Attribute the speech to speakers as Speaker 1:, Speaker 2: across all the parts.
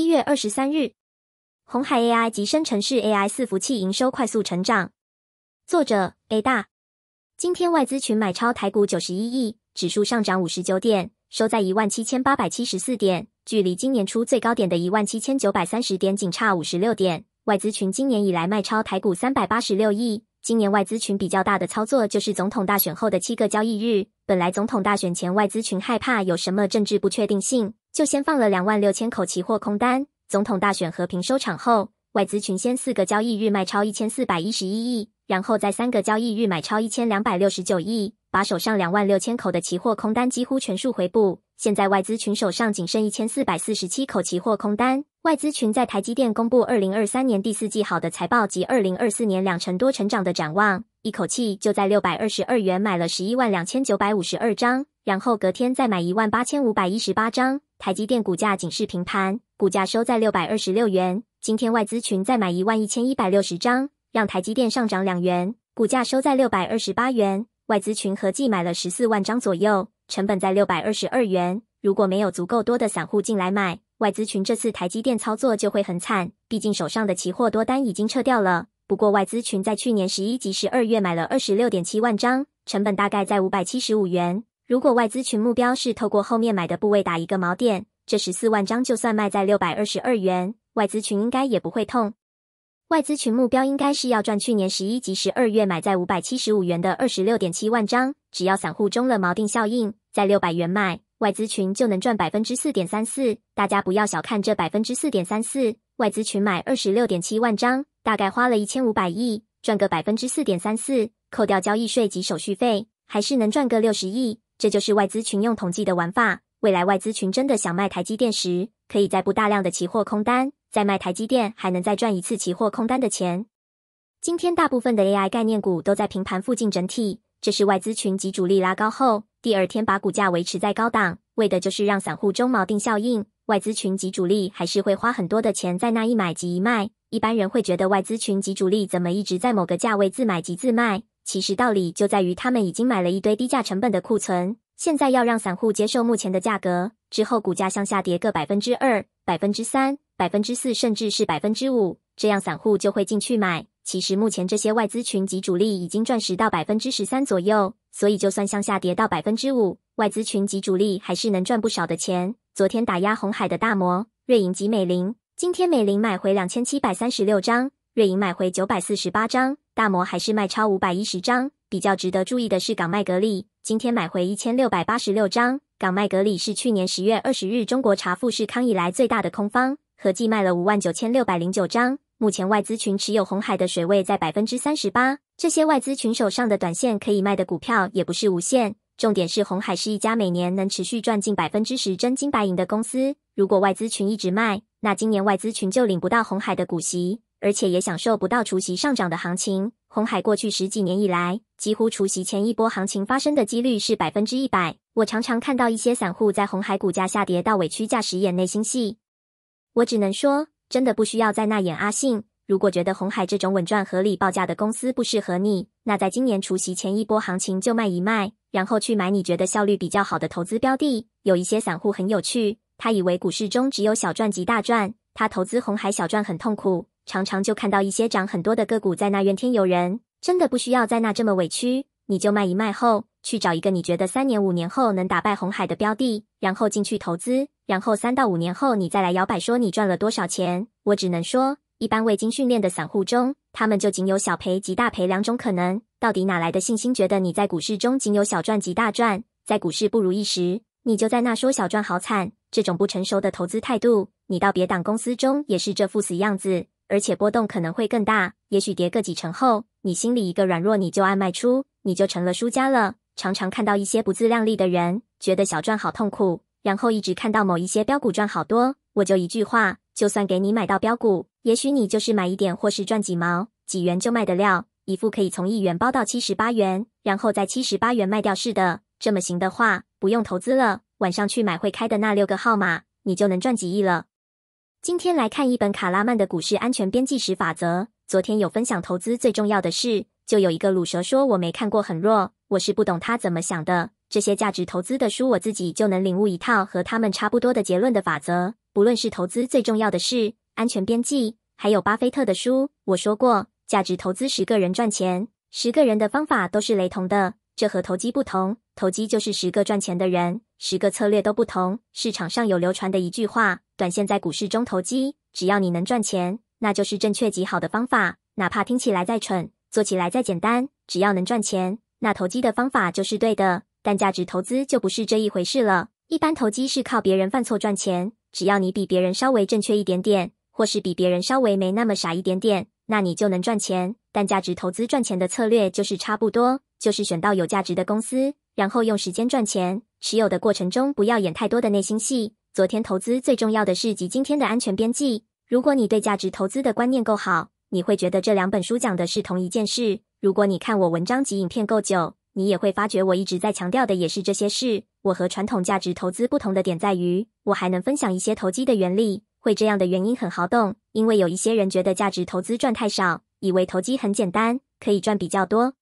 Speaker 1: 一月二十三日，红海 AI 及生成式 AI 伺服器营收快速成长。作者：A 大。今天外资群买超台股九十一亿，指数上涨五十九点，收在一万七千八百七十四点，距离今年初最高点的一万七千九百三十点仅差五十六点。外资群今年以来卖超台股三百八十六亿。今年外资群比较大的操作就是总统大选后的七个交易日。本来总统大选前，外资群害怕有什么政治不确定性。就先放了两万六千口期货空单。总统大选和平收场后，外资群先四个交易日卖超一千四百一十一亿，然后在三个交易日买超一千两百六十九亿，把手上两万六千口的期货空单几乎全数回补。现在外资群手上仅剩一千四百四十七口期货空单。外资群在台积电公布二零二三年第四季好的财报及二零二四年两成多成长的展望，一口气就在六百二十二元买了十一万两千九百五十二张，然后隔天再买一万八千五百一十八张。台积电股价仅是平盘，股价收在六百二十六元。今天外资群再买一万一千一百六十张，让台积电上涨两元，股价收在六百二十八元。外资群合计买了十四万张左右，成本在六百二十二元。如果没有足够多的散户进来买，外资群这次台积电操作就会很惨。毕竟手上的期货多单已经撤掉了。不过外资群在去年十一及十二月买了二十六点七万张，成本大概在五百七十五元。如果外资群目标是透过后面买的部位打一个锚点，这十四万张就算卖在六百二十二元，外资群应该也不会痛。外资群目标应该是要赚去年十一及十二月买在五百七十五元的二十六点七万张，只要散户中了锚定效应，在六百元买，外资群就能赚百分之四点三四。大家不要小看这百分之四点三四，外资群买二十六点七万张，大概花了一千五百亿，赚个百分之四点三四，扣掉交易税及手续费，还是能赚个六十亿。这就是外资群用统计的玩法。未来外资群真的想卖台积电时，可以再布大量的期货空单，再卖台积电还能再赚一次期货空单的钱。今天大部分的 AI 概念股都在平盘附近整体，这是外资群及主力拉高后，第二天把股价维持在高档，为的就是让散户中锚定效应。外资群及主力还是会花很多的钱在那一买及一卖。一般人会觉得外资群及主力怎么一直在某个价位自买及自卖？其实道理就在于，他们已经买了一堆低价成本的库存，现在要让散户接受目前的价格，之后股价向下跌个百分之二、百分之三、百分之四，甚至是百分之五，这样散户就会进去买。其实目前这些外资群及主力已经赚十到百分之十三左右，所以就算向下跌到百分之五，外资群及主力还是能赚不少的钱。昨天打压红海的大摩、瑞银及美林，今天美林买回两千七百三十六张。瑞银买回九百四十八张，大摩还是卖超五百一十张。比较值得注意的是港麦格里，今天买回一千六百八十六张。港麦格里是去年十月二十日中国查富士康以来最大的空方，合计卖了五万九千六百零九张。目前外资群持有红海的水位在百分之三十八，这些外资群手上的短线可以卖的股票也不是无限。重点是红海是一家每年能持续赚近百分之十真金白银的公司，如果外资群一直卖，那今年外资群就领不到红海的股息。而且也享受不到除夕上涨的行情。红海过去十几年以来，几乎除夕前一波行情发生的几率是百分之一百。我常常看到一些散户在红海股价下跌到尾区价时演内心戏，我只能说，真的不需要在那演阿信。如果觉得红海这种稳赚合理报价的公司不适合你，那在今年除夕前一波行情就卖一卖，然后去买你觉得效率比较好的投资标的。有一些散户很有趣，他以为股市中只有小赚及大赚，他投资红海小赚很痛苦。常常就看到一些涨很多的个股在那怨天尤人，真的不需要在那这么委屈。你就卖一卖后，去找一个你觉得三年五年后能打败红海的标的，然后进去投资，然后三到五年后你再来摇摆说你赚了多少钱。我只能说，一般未经训练的散户中，他们就仅有小赔及大赔两种可能。到底哪来的信心觉得你在股市中仅有小赚及大赚？在股市不如意时，你就在那说小赚好惨，这种不成熟的投资态度，你到别党公司中也是这副死样子。而且波动可能会更大，也许跌个几成后，你心里一个软弱，你就按卖出，你就成了输家了。常常看到一些不自量力的人，觉得小赚好痛苦，然后一直看到某一些标股赚好多，我就一句话，就算给你买到标股，也许你就是买一点，或是赚几毛、几元就卖的料，一副可以从一元包到七十八元，然后在七十八元卖掉似的。这么行的话，不用投资了，晚上去买会开的那六个号码，你就能赚几亿了。今天来看一本卡拉曼的《股市安全边际史法则》。昨天有分享投资最重要的事，就有一个鲁蛇说我没看过，很弱，我是不懂他怎么想的。这些价值投资的书，我自己就能领悟一套和他们差不多的结论的法则。不论是《投资最重要的事》、安全边际，还有巴菲特的书，我说过，价值投资十个人赚钱，十个人的方法都是雷同的。这和投机不同，投机就是十个赚钱的人。十个策略都不同。市场上有流传的一句话：“短线在股市中投机，只要你能赚钱，那就是正确极好的方法。哪怕听起来再蠢，做起来再简单，只要能赚钱，那投机的方法就是对的。”但价值投资就不是这一回事了。一般投机是靠别人犯错赚钱，只要你比别人稍微正确一点点，或是比别人稍微没那么傻一点点，那你就能赚钱。但价值投资赚钱的策略就是差不多，就是选到有价值的公司，然后用时间赚钱。持有的过程中，不要演太多的内心戏。昨天投资最重要的是及今天的安全边际。如果你对价值投资的观念够好，你会觉得这两本书讲的是同一件事。如果你看我文章及影片够久，你也会发觉我一直在强调的也是这些事。我和传统价值投资不同的点在于，我还能分享一些投机的原理。会这样的原因很豪动，因为有一些人觉得价值投资赚太少，以为投机很简单，可以赚比较多，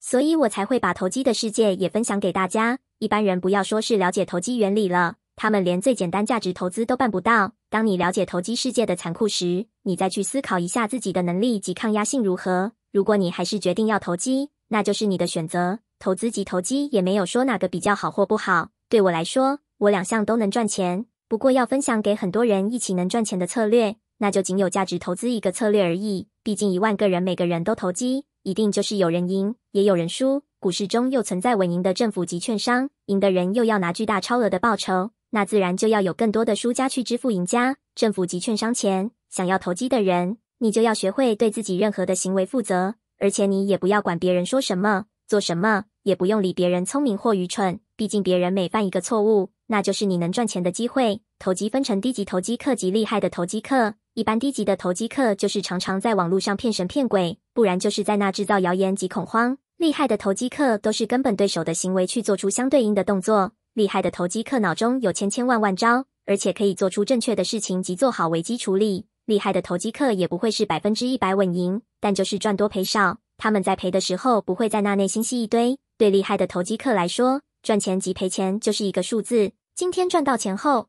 Speaker 1: 所以我才会把投机的世界也分享给大家。一般人不要说是了解投机原理了，他们连最简单价值投资都办不到。当你了解投机世界的残酷时，你再去思考一下自己的能力及抗压性如何。如果你还是决定要投机，那就是你的选择。投资及投机也没有说哪个比较好或不好。对我来说，我两项都能赚钱。不过要分享给很多人一起能赚钱的策略，那就仅有价值投资一个策略而已。毕竟一万个人每个人都投机，一定就是有人赢，也有人输。股市中又存在稳赢的政府及券商，赢的人又要拿巨大超额的报酬，那自然就要有更多的输家去支付赢家、政府及券商钱。想要投机的人，你就要学会对自己任何的行为负责，而且你也不要管别人说什么、做什么，也不用理别人聪明或愚蠢。毕竟别人每犯一个错误，那就是你能赚钱的机会。投机分成低级投机客及厉害的投机客，一般低级的投机客就是常常在网络上骗神骗鬼，不然就是在那制造谣言及恐慌。厉害的投机客都是根本对手的行为去做出相对应的动作。厉害的投机客脑中有千千万万招，而且可以做出正确的事情及做好危机处理。厉害的投机客也不会是百分之一百稳赢，但就是赚多赔少。他们在赔的时候不会在那内心吸一堆。对厉害的投机客来说，赚钱及赔钱就是一个数字。今天赚到钱后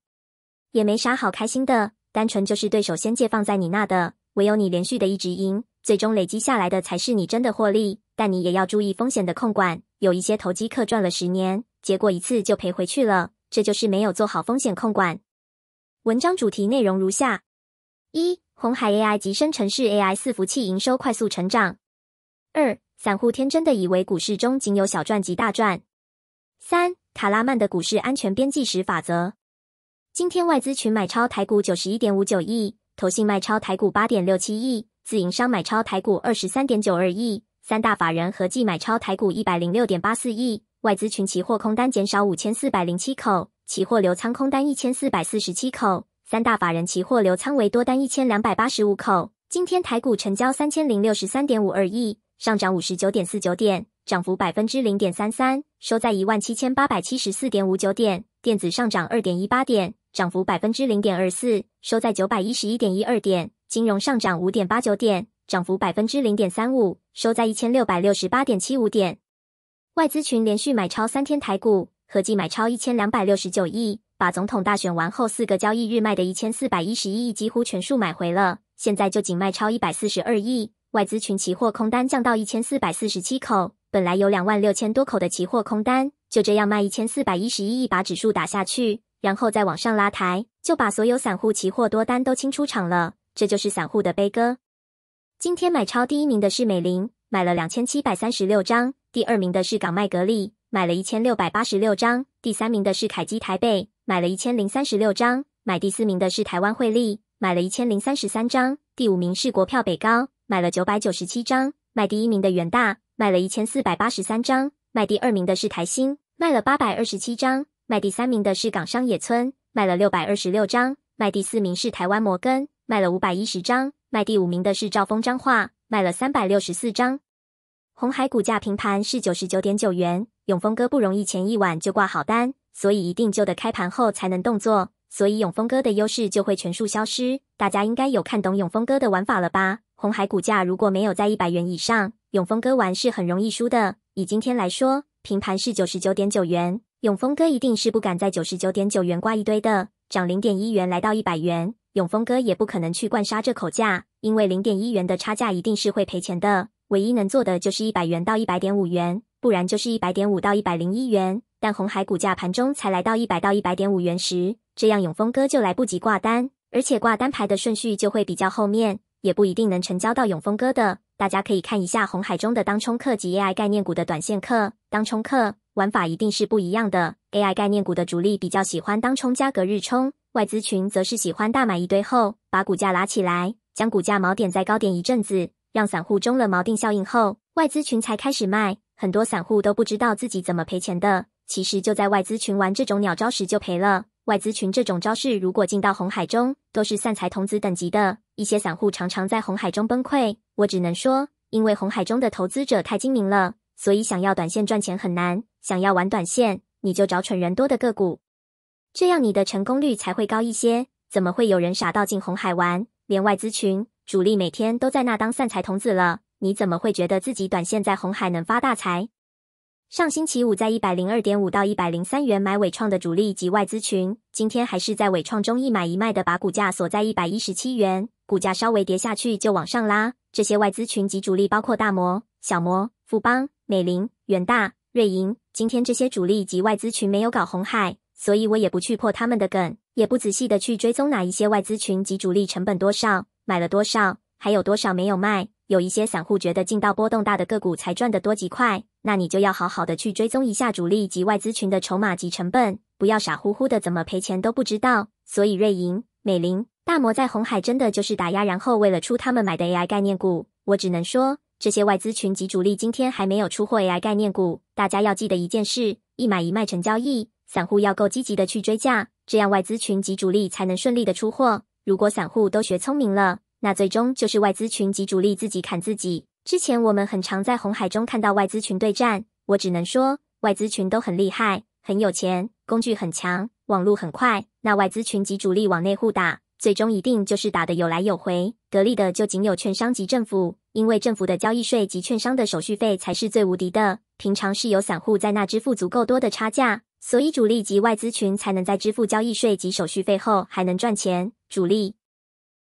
Speaker 1: 也没啥好开心的，单纯就是对手先借放在你那的。唯有你连续的一直赢，最终累积下来的才是你真的获利。但你也要注意风险的控管。有一些投机客赚了十年，结果一次就赔回去了，这就是没有做好风险控管。文章主题内容如下：一、红海 AI 及深城市 AI 伺服器营收快速成长；二、散户天真的以为股市中仅有小赚及大赚；三、卡拉曼的股市安全边际时法则。今天外资群买超台股九十一点五九亿，投信卖超台股八点六七亿，自营商买超台股二十三点九二亿。三大法人合计买超台股一百零六点八四亿，外资群期货空单减少五千四百零七口，期货留仓空单一千四百四十七口，三大法人期货留仓为多单一千两百八十五口。今天台股成交三千零六十三点五二亿，上涨五十九点四九点，涨幅百分之零点三三，收在一万七千八百七十四点五九点，电子上涨二点一八点，涨幅百分之零点二四，收在九百一十一点一二点，金融上涨五点八九点。涨幅百分之零点三五，收在一千六百六十八点七五点。外资群连续买超三天台股，合计买超一千两百六十九亿，把总统大选完后四个交易日卖的一千四百一十一亿几乎全数买回了。现在就仅卖超一百四十二亿，外资群期货空单降到一千四百四十七口，本来有两万六千多口的期货空单，就这样卖一千四百一十一亿，把指数打下去，然后再往上拉抬，就把所有散户期货多单都清出场了。这就是散户的悲歌。今天买超第一名的是美林，买了两千七百三十六张；第二名的是港麦格力，买了一千六百八十六张；第三名的是凯基台北，买了一千零三十六张；买第四名的是台湾汇利，买了一千零三十三张；第五名是国票北高，买了九百九十七张；买第一名的远大，买了一千四百八十三张；买第二名的是台兴，卖了八百二十七张；卖第三名的是港商野村，卖了六百二十六张；卖第四名是台湾摩根。卖了五百一十张，卖第五名的是赵峰张画，卖了三百六十四张。红海股价平盘是九十九点九元，永丰哥不容易，前一晚就挂好单，所以一定就得开盘后才能动作，所以永丰哥的优势就会全数消失。大家应该有看懂永丰哥的玩法了吧？红海股价如果没有在一百元以上，永丰哥玩是很容易输的。以今天来说，平盘是九十九点九元，永丰哥一定是不敢在九十九点九元挂一堆的，涨零点一元来到一百元。永丰哥也不可能去灌杀这口价，因为零点一元的差价一定是会赔钱的。唯一能做的就是一百元到一百点五元，不然就是一百点五到一百零一元。但红海股价盘中才来到一百到一百点五元时，这样永丰哥就来不及挂单，而且挂单排的顺序就会比较后面，也不一定能成交到永丰哥的。大家可以看一下红海中的当冲客及 AI 概念股的短线客，当冲客玩法一定是不一样的。AI 概念股的主力比较喜欢当冲加隔日冲。外资群则是喜欢大买一堆后，把股价拉起来，将股价锚点在高点一阵子，让散户中了锚定效应后，外资群才开始卖。很多散户都不知道自己怎么赔钱的，其实就在外资群玩这种鸟招时就赔了。外资群这种招式，如果进到红海中，都是散财童子等级的。一些散户常常在红海中崩溃。我只能说，因为红海中的投资者太精明了，所以想要短线赚钱很难。想要玩短线，你就找蠢人多的个股。这样你的成功率才会高一些。怎么会有人傻到进红海玩？连外资群主力每天都在那当散财童子了，你怎么会觉得自己短线在红海能发大财？上星期五在一百零二点五到一百零三元买伟创的主力及外资群，今天还是在伟创中一买一卖的，把股价锁在一百一十七元。股价稍微跌下去就往上拉。这些外资群及主力包括大摩、小摩、富邦、美林、远大、瑞银。今天这些主力及外资群没有搞红海。所以我也不去破他们的梗，也不仔细的去追踪哪一些外资群及主力成本多少，买了多少，还有多少没有卖。有一些散户觉得进到波动大的个股才赚得多、几快，那你就要好好的去追踪一下主力及外资群的筹码及成本，不要傻乎乎的怎么赔钱都不知道。所以瑞银、美林、大摩在红海真的就是打压，然后为了出他们买的 AI 概念股。我只能说，这些外资群及主力今天还没有出货 AI 概念股。大家要记得一件事：一买一卖成交易。散户要够积极的去追价，这样外资群及主力才能顺利的出货。如果散户都学聪明了，那最终就是外资群及主力自己砍自己。之前我们很常在红海中看到外资群对战，我只能说外资群都很厉害，很有钱，工具很强，网路很快。那外资群及主力往内户打，最终一定就是打的有来有回。得利的就仅有券商及政府，因为政府的交易税及券商的手续费才是最无敌的。平常是有散户在那支付足够多的差价。所以主力及外资群才能在支付交易税及手续费后还能赚钱。主力、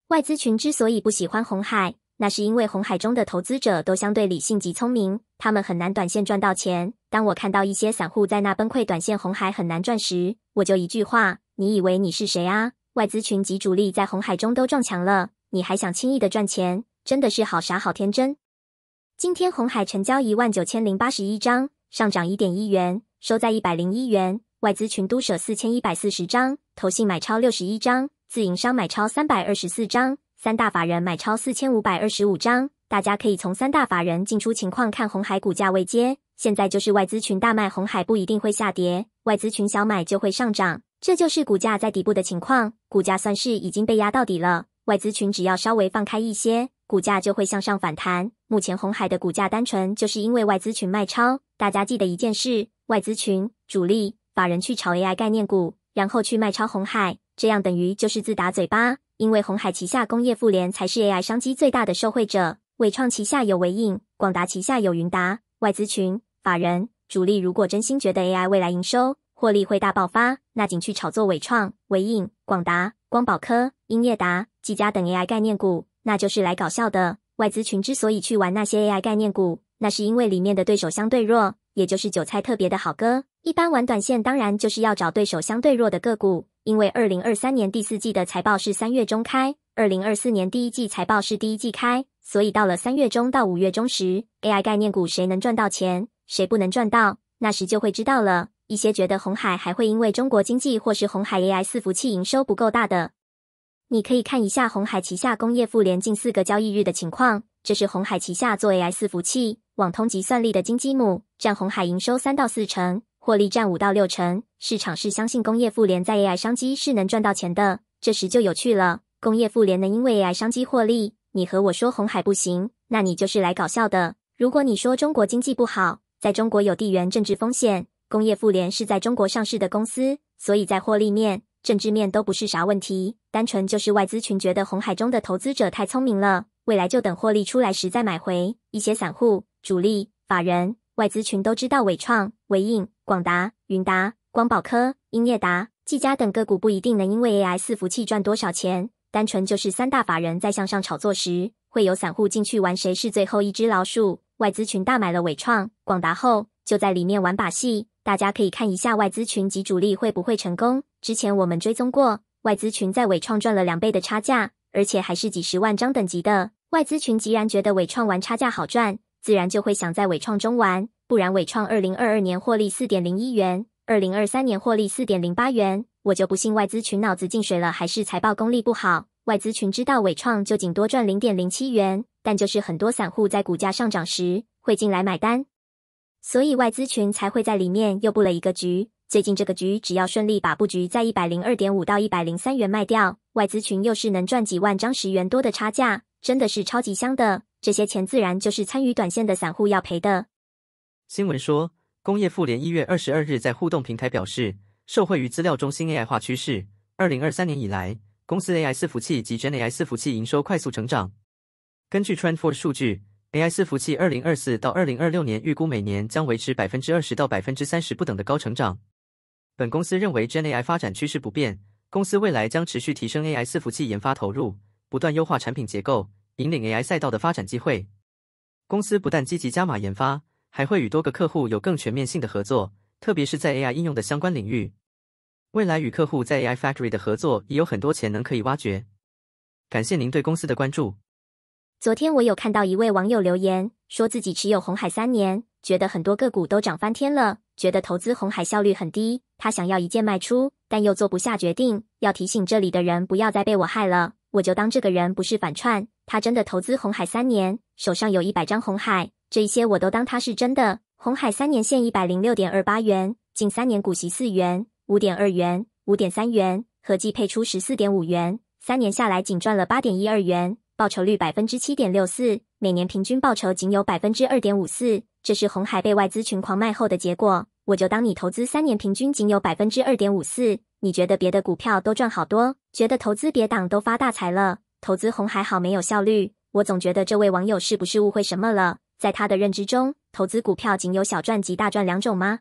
Speaker 1: 外资群之所以不喜欢红海，那是因为红海中的投资者都相对理性及聪明，他们很难短线赚到钱。当我看到一些散户在那崩溃短线红海很难赚时，我就一句话：你以为你是谁啊？外资群及主力在红海中都撞墙了，你还想轻易的赚钱？真的是好傻好天真！今天红海成交一万九千零八十一张，上涨一点一元。收在一百零一元，外资群都舍四千一百四十张，投信买超六十一张，自营商买超三百二十四张，三大法人买超四千五百二十五张。大家可以从三大法人进出情况看红海股价未跌。现在就是外资群大卖红海不一定会下跌，外资群小买就会上涨，这就是股价在底部的情况，股价算是已经被压到底了。外资群只要稍微放开一些，股价就会向上反弹。目前红海的股价单纯就是因为外资群卖超。大家记得一件事。外资群主力法人去炒 AI 概念股，然后去卖超红海，这样等于就是自打嘴巴。因为红海旗下工业富联才是 AI 商机最大的受惠者，伟创旗下有维印，广达旗下有云达。外资群法人主力如果真心觉得 AI 未来营收获利会大爆发，那仅去炒作伟创、维印、广达、光宝科、英业达、技嘉等 AI 概念股，那就是来搞笑的。外资群之所以去玩那些 AI 概念股，那是因为里面的对手相对弱。也就是韭菜特别的好割。一般玩短线，当然就是要找对手相对弱的个股。因为二零二三年第四季的财报是三月中开，二零二四年第一季财报是第一季开，所以到了三月中到五月中时，AI 概念股谁能赚到钱，谁不能赚到，那时就会知道了。一些觉得红海还会因为中国经济或是红海 AI 四服气器营收不够大的，你可以看一下红海旗下工业妇联近四个交易日的情况，这是红海旗下做 AI 四服气。器。网通集算力的金积木占红海营收三到四成，获利占五到六成。市场是相信工业富联在 AI 商机是能赚到钱的。这时就有趣了，工业富联能因为 AI 商机获利，你和我说红海不行，那你就是来搞笑的。如果你说中国经济不好，在中国有地缘政治风险，工业富联是在中国上市的公司，所以在获利面、政治面都不是啥问题。单纯就是外资群觉得红海中的投资者太聪明了，未来就等获利出来时再买回一些散户。主力、法人、外资群都知道，伟创、维印、广达、云达、光宝科、英业达、技嘉等个股不一定能因为 A I 伺服器赚多少钱。单纯就是三大法人在向上炒作时，会有散户进去玩，谁是最后一只老鼠。外资群大买了伟创、广达后，就在里面玩把戏。大家可以看一下外资群及主力会不会成功。之前我们追踪过，外资群在伟创赚了两倍的差价，而且还是几十万张等级的。外资群既然觉得伟创玩差价好赚。自然就会想在伟创中玩，不然伟创二零二二年获利四点零一元，二零二三年获利四点零八元，我就不信外资群脑子进水了，还是财报功力不好。外资群知道伟创就仅多赚零点零七元，但就是很多散户在股价上涨时会进来买单，所以外资群才会在里面又布了一个局。最近这个局，只要顺利把布局在一百零二点五到一百零三元卖掉，外资群又是能赚几万张十元多的差价，真的是超级香的。这些钱自然就是参与短线的散户要赔的。
Speaker 2: 新闻说，工业妇联一月二十二日在互动平台表示，受惠于资料中心 AI 化趋势，二零二三年以来，公司 AI 伺服器及 GenAI 伺服器营收快速成长。根据 TrendForce 数据，AI 伺服器二零二四到二零二六年预估每年将维持百分之二十到百分之三十不等的高成长。本公司认为 GenAI 发展趋势不变，公司未来将持续提升 AI 伺服器研发投入，不断优化产品结构。引领 AI 赛道的发展机会。公司不但积极加码研发，还会与多个客户有更全面性的合作，特别是在 AI 应用的相关领域。未来与客户在 AI Factory 的合作也有很多潜能可以挖掘。感谢您对公司的关注。
Speaker 1: 昨天我有看到一位网友留言，说自己持有红海三年，觉得很多个股都涨翻天了，觉得投资红海效率很低。他想要一键卖出，但又做不下决定。要提醒这里的人，不要再被我害了。我就当这个人不是反串，他真的投资红海三年，手上有一百张红海，这一些我都当他是真的。红海三年现一百零六点二八元，近三年股息四元、五点二元、五点三元，合计配出十四点五元，三年下来仅赚了八点一二元，报酬率百分之七点六四，每年平均报酬仅有百分之二点五四。这是红海被外资群狂卖后的结果。我就当你投资三年，平均仅有百分之二点五四，你觉得别的股票都赚好多，觉得投资别党都发大财了，投资红海好没有效率。我总觉得这位网友是不是误会什么了？在他的认知中，投资股票仅有小赚及大赚两种吗？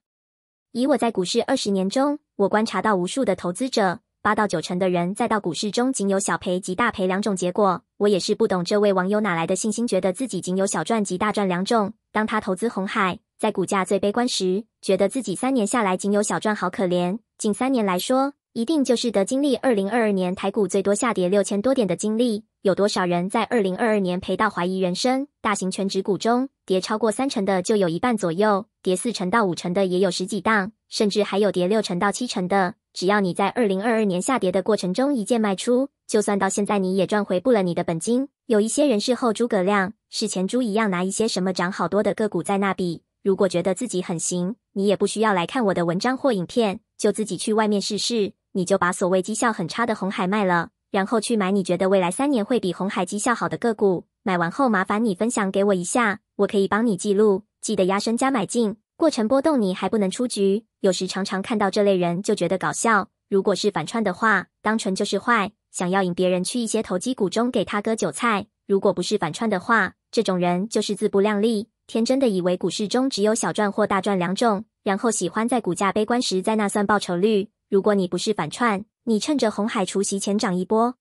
Speaker 1: 以我在股市二十年中，我观察到无数的投资者，八到九成的人在到股市中仅有小赔及大赔两种结果。我也是不懂这位网友哪来的信心，觉得自己仅有小赚及大赚两种，当他投资红海。在股价最悲观时，觉得自己三年下来仅有小赚，好可怜。近三年来说，一定就是得经历二零二二年台股最多下跌六千多点的经历。有多少人在二零二二年赔到怀疑人生？大型全指股中，跌超过三成的就有一半左右，跌四成到五成的也有十几档，甚至还有跌六成到七成的。只要你在二零二二年下跌的过程中一键卖出，就算到现在你也赚回不了你的本金。有一些人事后诸葛亮，事前猪一样拿一些什么涨好多的个股在那比。如果觉得自己很行，你也不需要来看我的文章或影片，就自己去外面试试。你就把所谓绩效很差的红海卖了，然后去买你觉得未来三年会比红海绩效好的个股。买完后麻烦你分享给我一下，我可以帮你记录。记得压身加买进，过程波动你还不能出局。有时常常看到这类人就觉得搞笑。如果是反串的话，单纯就是坏，想要引别人去一些投机股中给他割韭菜。如果不是反串的话，这种人就是自不量力。天真的以为股市中只有小赚或大赚两种，然后喜欢在股价悲观时在那算报酬率。如果你不是反串，你趁着红海除夕前涨一波，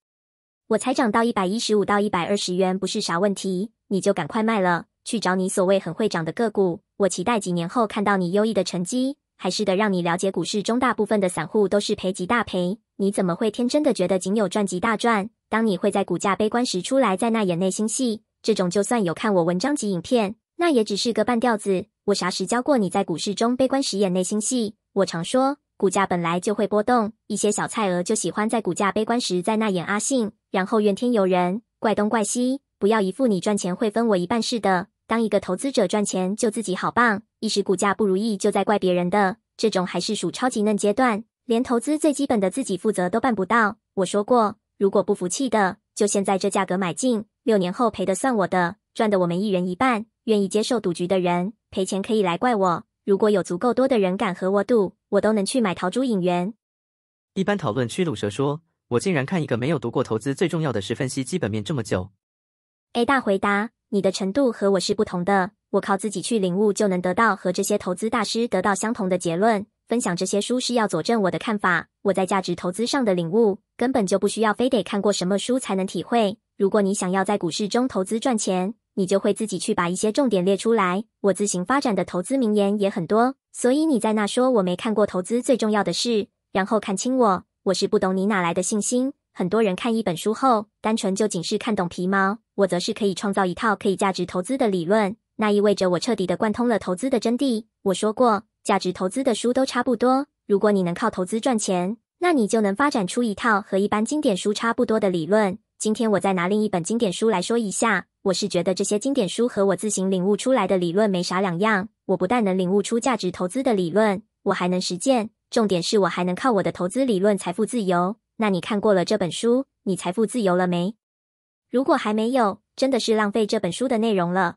Speaker 1: 我才涨到一百一十五到一百二十元，不是啥问题，你就赶快卖了，去找你所谓很会涨的个股。我期待几年后看到你优异的成绩，还是的，让你了解股市中大部分的散户都是赔几大赔，你怎么会天真的觉得仅有赚几大赚？当你会在股价悲观时出来在那演内心戏，这种就算有看我文章及影片。那也只是个半吊子。我啥时教过你在股市中悲观时演内心戏？我常说，股价本来就会波动，一些小菜鹅就喜欢在股价悲观时在那演阿信，然后怨天尤人，怪东怪西。不要一副你赚钱会分我一半似的。当一个投资者赚钱就自己好棒，一时股价不如意就在怪别人的，这种还是属超级嫩阶段，连投资最基本的自己负责都办不到。我说过，如果不服气的，就现在这价格买进，六年后赔的算我的，赚的我们一人一半。愿意接受赌局的人赔钱可以来怪我。如果有足够多的人敢和我赌，我都能去买陶朱引元。
Speaker 2: 一般讨论区赌蛇说：“我竟然看一个没有读过投资，最重要的是分析基本面这么久。
Speaker 1: ”A 大回答：“你的程度和我是不同的，我靠自己去领悟就能得到和这些投资大师得到相同的结论。分享这些书是要佐证我的看法，我在价值投资上的领悟根本就不需要非得看过什么书才能体会。如果你想要在股市中投资赚钱。”你就会自己去把一些重点列出来。我自行发展的投资名言也很多，所以你在那说我没看过投资最重要的事，然后看轻我，我是不懂你哪来的信心。很多人看一本书后，单纯就仅是看懂皮毛，我则是可以创造一套可以价值投资的理论。那意味着我彻底的贯通了投资的真谛。我说过，价值投资的书都差不多。如果你能靠投资赚钱，那你就能发展出一套和一般经典书差不多的理论。今天我再拿另一本经典书来说一下。我是觉得这些经典书和我自行领悟出来的理论没啥两样。我不但能领悟出价值投资的理论，我还能实践。重点是我还能靠我的投资理论财富自由。那你看过了这本书，你财富自由了没？如果还没有，真的是浪费这本书的内容了。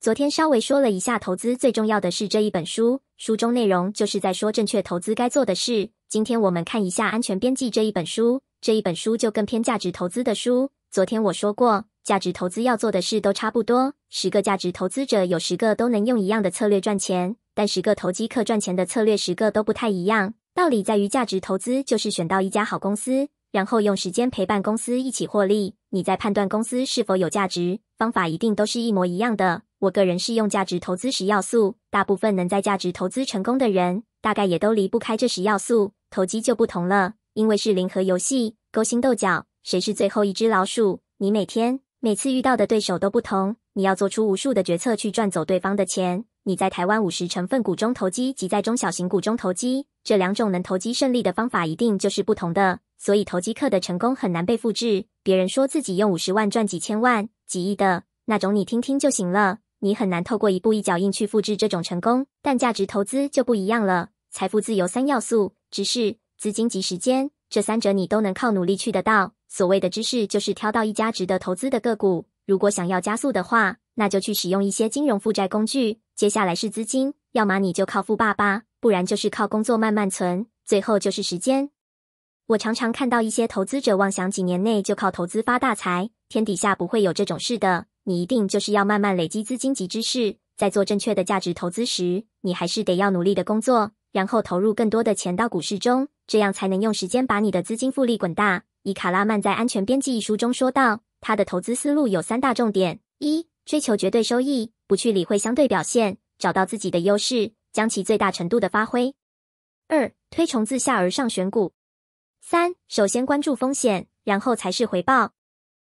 Speaker 1: 昨天稍微说了一下投资最重要的是这一本书，书中内容就是在说正确投资该做的事。今天我们看一下《安全边际》这一本书，这一本书就更偏价值投资的书。昨天我说过。价值投资要做的事都差不多，十个价值投资者有十个都能用一样的策略赚钱，但十个投机客赚钱的策略十个都不太一样。道理在于，价值投资就是选到一家好公司，然后用时间陪伴公司一起获利。你在判断公司是否有价值，方法一定都是一模一样的。我个人是用价值投资十要素，大部分能在价值投资成功的人，大概也都离不开这十要素。投机就不同了，因为是零和游戏，勾心斗角，谁是最后一只老鼠？你每天。每次遇到的对手都不同，你要做出无数的决策去赚走对方的钱。你在台湾五十成分股中投机，及在中小型股中投机，这两种能投机胜利的方法一定就是不同的。所以投机客的成功很难被复制。别人说自己用五十万赚几千万、几亿的，那种你听听就行了。你很难透过一步一脚印去复制这种成功。但价值投资就不一样了。财富自由三要素，只是资金及时间，这三者你都能靠努力去得到。所谓的知识就是挑到一家值得投资的个股。如果想要加速的话，那就去使用一些金融负债工具。接下来是资金，要么你就靠富爸爸，不然就是靠工作慢慢存。最后就是时间。我常常看到一些投资者妄想几年内就靠投资发大财，天底下不会有这种事的。你一定就是要慢慢累积资金及知识，在做正确的价值投资时，你还是得要努力的工作，然后投入更多的钱到股市中，这样才能用时间把你的资金复利滚大。以卡拉曼在《安全边际》一书中说道，他的投资思路有三大重点：一、追求绝对收益，不去理会相对表现，找到自己的优势，将其最大程度的发挥；二、推崇自下而上选股；三、首先关注风险，然后才是回报。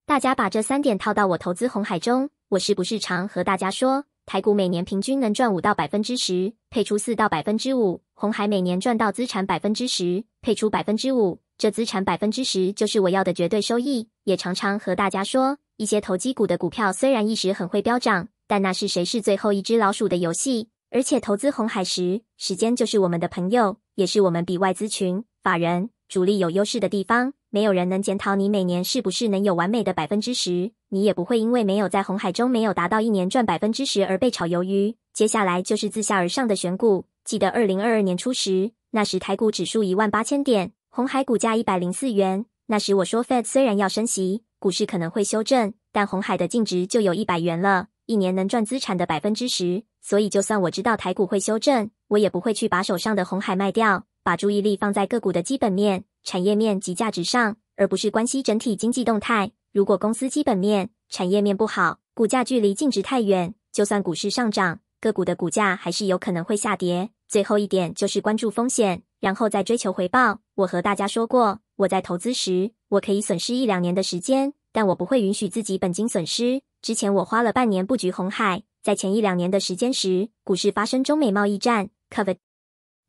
Speaker 1: 大家把这三点套到我投资红海中，我是不是常和大家说，台股每年平均能赚五到百分之十，配出四到百分之五；红海每年赚到资产百分之十，配出百分之五？这资产百分之十就是我要的绝对收益。也常常和大家说，一些投机股的股票虽然一时很会飙涨，但那是谁是最后一只老鼠的游戏。而且投资红海时，时间就是我们的朋友，也是我们比外资群、法人、主力有优势的地方。没有人能检讨你每年是不是能有完美的百分之十，你也不会因为没有在红海中没有达到一年赚百分之十而被炒鱿鱼。接下来就是自下而上的选股。记得二零二二年初时，那时台股指数一万八千点。红海股价一百零四元，那时我说，Fed 虽然要升息，股市可能会修正，但红海的净值就有一百元了，一年能赚资产的百分之十。所以，就算我知道台股会修正，我也不会去把手上的红海卖掉，把注意力放在个股的基本面、产业面及价值上，而不是关心整体经济动态。如果公司基本面、产业面不好，股价距离净值太远，就算股市上涨，个股的股价还是有可能会下跌。最后一点就是关注风险。然后再追求回报。我和大家说过，我在投资时，我可以损失一两年的时间，但我不会允许自己本金损失。之前我花了半年布局红海，在前一两年的时间时，股市发生中美贸易战、Covid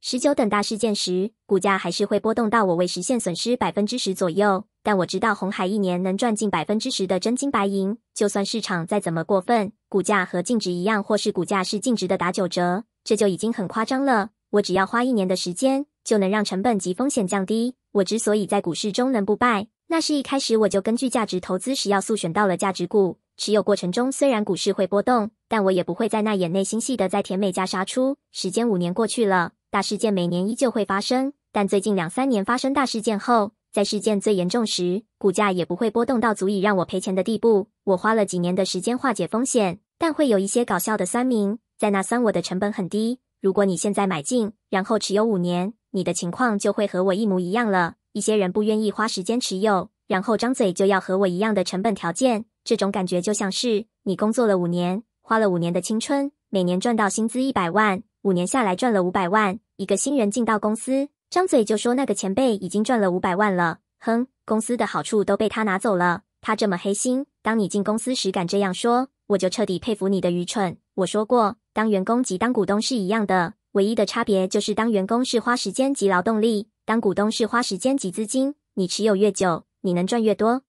Speaker 1: 十九等大事件时，股价还是会波动到我未实现损失百分之十左右。但我知道红海一年能赚近百分之十的真金白银，就算市场再怎么过分，股价和净值一样，或是股价是净值的打九折，这就已经很夸张了。我只要花一年的时间。就能让成本及风险降低。我之所以在股市中能不败，那是一开始我就根据价值投资时要素选到了价值股。持有过程中，虽然股市会波动，但我也不会在那眼内心细的在甜美价杀出。时间五年过去了，大事件每年依旧会发生，但最近两三年发生大事件后，在事件最严重时，股价也不会波动到足以让我赔钱的地步。我花了几年的时间化解风险，但会有一些搞笑的酸民在那酸我的成本很低。如果你现在买进，然后持有五年。你的情况就会和我一模一样了。一些人不愿意花时间持有，然后张嘴就要和我一样的成本条件，这种感觉就像是你工作了五年，花了五年的青春，每年赚到薪资一百万，五年下来赚了五百万。一个新人进到公司，张嘴就说那个前辈已经赚了五百万了，哼，公司的好处都被他拿走了，他这么黑心。当你进公司时敢这样说，我就彻底佩服你的愚蠢。我说过，当员工及当股东是一样的。唯一的差别就是，当员工是花时间及劳动力，当股东是花时间及资金。你持有越久，你能赚越多，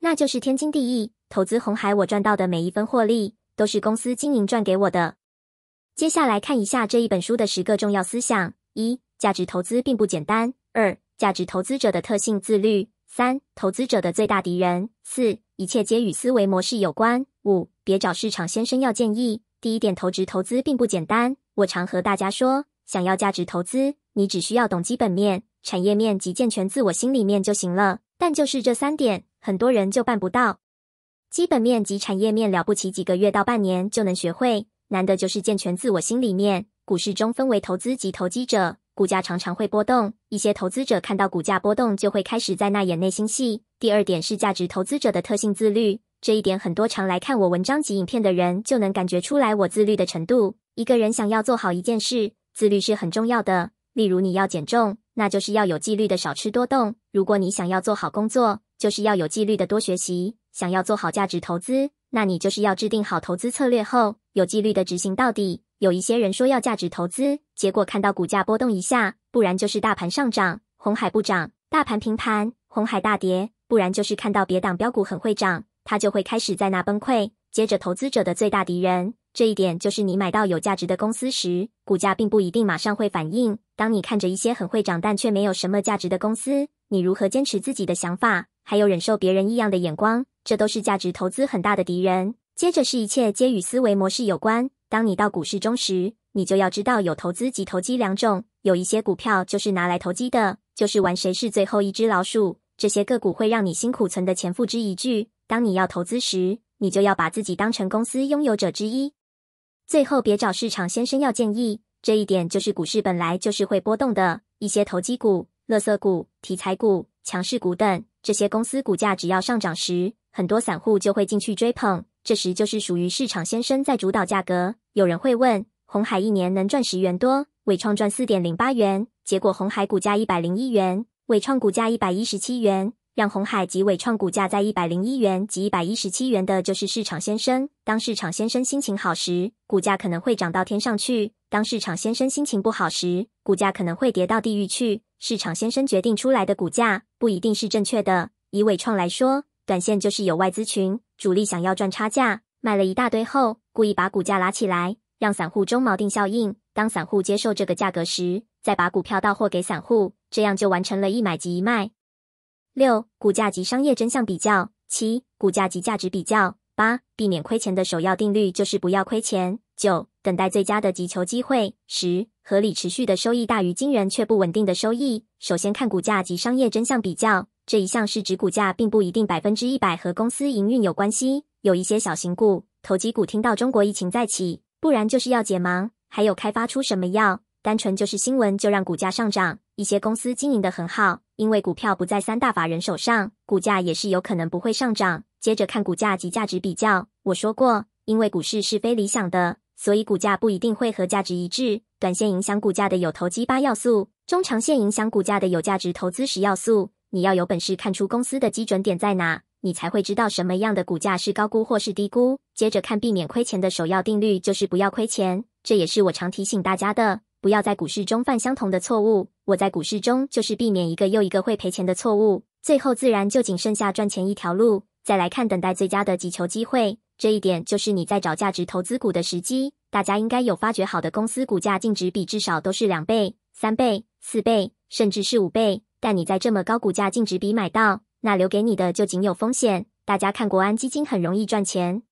Speaker 1: 那就是天经地义。投资红海，我赚到的每一分获利，都是公司经营赚给我的。接下来看一下这一本书的十个重要思想：一、价值投资并不简单；二、价值投资者的特性自律；三、投资者的最大敌人；四、一切皆与思维模式有关；五、别找市场先生要建议。第一点，投资投资并不简单。我常和大家说，想要价值投资，你只需要懂基本面、产业面及健全自我心里面就行了。但就是这三点，很多人就办不到。基本面及产业面了不起，几个月到半年就能学会，难的就是健全自我心里面。股市中分为投资及投机者，股价常常会波动，一些投资者看到股价波动就会开始在那演内心戏。第二点是价值投资者的特性自律，这一点很多常来看我文章及影片的人就能感觉出来我自律的程度。一个人想要做好一件事，自律是很重要的。例如，你要减重，那就是要有纪律的少吃多动；如果你想要做好工作，就是要有纪律的多学习；想要做好价值投资，那你就是要制定好投资策略后，有纪律的执行到底。有一些人说要价值投资，结果看到股价波动一下，不然就是大盘上涨，红海不涨，大盘平盘，红海大跌；不然就是看到别党标股很会涨，他就会开始在那崩溃，接着投资者的最大敌人。这一点就是你买到有价值的公司时，股价并不一定马上会反应。当你看着一些很会涨但却没有什么价值的公司，你如何坚持自己的想法，还有忍受别人异样的眼光，这都是价值投资很大的敌人。接着是一切皆与思维模式有关。当你到股市中时，你就要知道有投资及投机两种。有一些股票就是拿来投机的，就是玩谁是最后一只老鼠。这些个股会让你辛苦存的钱付之一炬。当你要投资时，你就要把自己当成公司拥有者之一。最后别找市场先生要建议，这一点就是股市本来就是会波动的。一些投机股、垃圾股、题材股、强势股等，这些公司股价只要上涨时，很多散户就会进去追捧，这时就是属于市场先生在主导价格。有人会问，红海一年能赚十元多，伟创赚四点零八元，结果红海股价一百零一元，伟创股价一百一十七元。让红海及伟创股价在一百零一元及一百一十七元的，就是市场先生。当市场先生心情好时，股价可能会涨到天上去；当市场先生心情不好时，股价可能会跌到地狱去。市场先生决定出来的股价不一定是正确的。以伟创来说，短线就是有外资群主力想要赚差价，买了一大堆后，故意把股价拉起来，让散户中锚定效应。当散户接受这个价格时，再把股票到货给散户，这样就完成了一买即一卖。六、股价及商业真相比较；七、股价及价值比较；八、避免亏钱的首要定律就是不要亏钱；九、等待最佳的急求机会；十、合理持续的收益大于惊人却不稳定的收益。首先看股价及商业真相比较，这一项是指股价并不一定百分之一百和公司营运有关系，有一些小型股、投机股，听到中国疫情再起，不然就是要解盲，还有开发出什么药，单纯就是新闻就让股价上涨。一些公司经营的很好，因为股票不在三大法人手上，股价也是有可能不会上涨。接着看股价及价值比较。我说过，因为股市是非理想的，所以股价不一定会和价值一致。短线影响股价的有投机八要素，中长线影响股价的有价值投资十要素。你要有本事看出公司的基准点在哪，你才会知道什么样的股价是高估或是低估。接着看避免亏钱的首要定律就是不要亏钱，这也是我常提醒大家的，不要在股市中犯相同的错误。我在股市中就是避免一个又一个会赔钱的错误，最后自然就仅剩下赚钱一条路。再来看等待最佳的急求机会，这一点就是你在找价值投资股的时机。大家应该有发觉，好的公司股价净值比至少都是两倍、三倍、四倍，甚至是五倍。但你在这么高股价净值比买到，那留给你的就仅有风险。大家看国安基金很容易赚钱，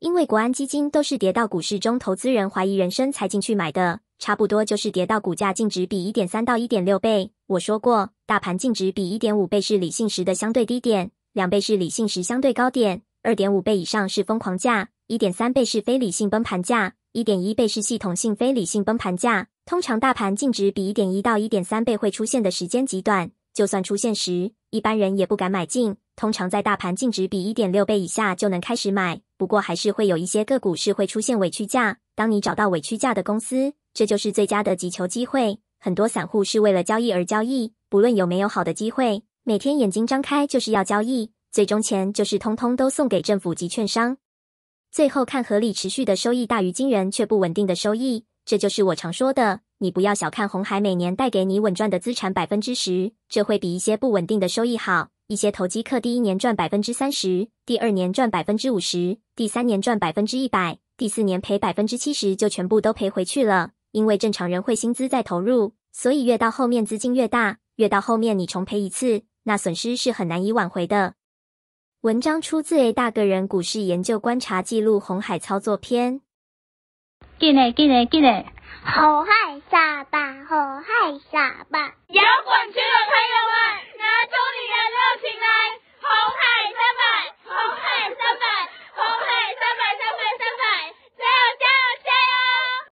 Speaker 1: 因为国安基金都是跌到股市中，投资人怀疑人生才进去买的。差不多就是跌到股价净值比一点三到一点六倍。我说过，大盘净值比一点五倍是理性时的相对低点，两倍是理性时相对高点，二点五倍以上是疯狂价，一点三倍是非理性崩盘价，一点一倍是系统性非理性崩盘价。通常大盘净值比一点一到一点三倍会出现的时间极短，就算出现时，一般人也不敢买进。通常在大盘净值比一点六倍以下就能开始买，不过还是会有一些个股是会出现委屈价。当你找到委屈价的公司。这就是最佳的集球机会。很多散户是为了交易而交易，不论有没有好的机会，每天眼睛张开就是要交易，最终钱就是通通都送给政府及券商。最后看合理持续的收益大于惊人却不稳定的收益，这就是我常说的。你不要小看红海每年带给你稳赚的资产百分之十，这会比一些不稳定的收益好。一些投机客第一年赚百分之三十，第二年赚百分之五十，第三年赚百分之一百，第四年赔百分之七十就全部都赔回去了。因为正常人会薪资再投入，所以越到后面资金越大，越到后面你重赔一次，那损失是很难以挽回的。文章出自《A 大个人股市研究观察记录红海操作篇》。进来进来进来！好害傻吧，好害傻吧！摇滚区的朋友们，拿出你的热情来红海三巴。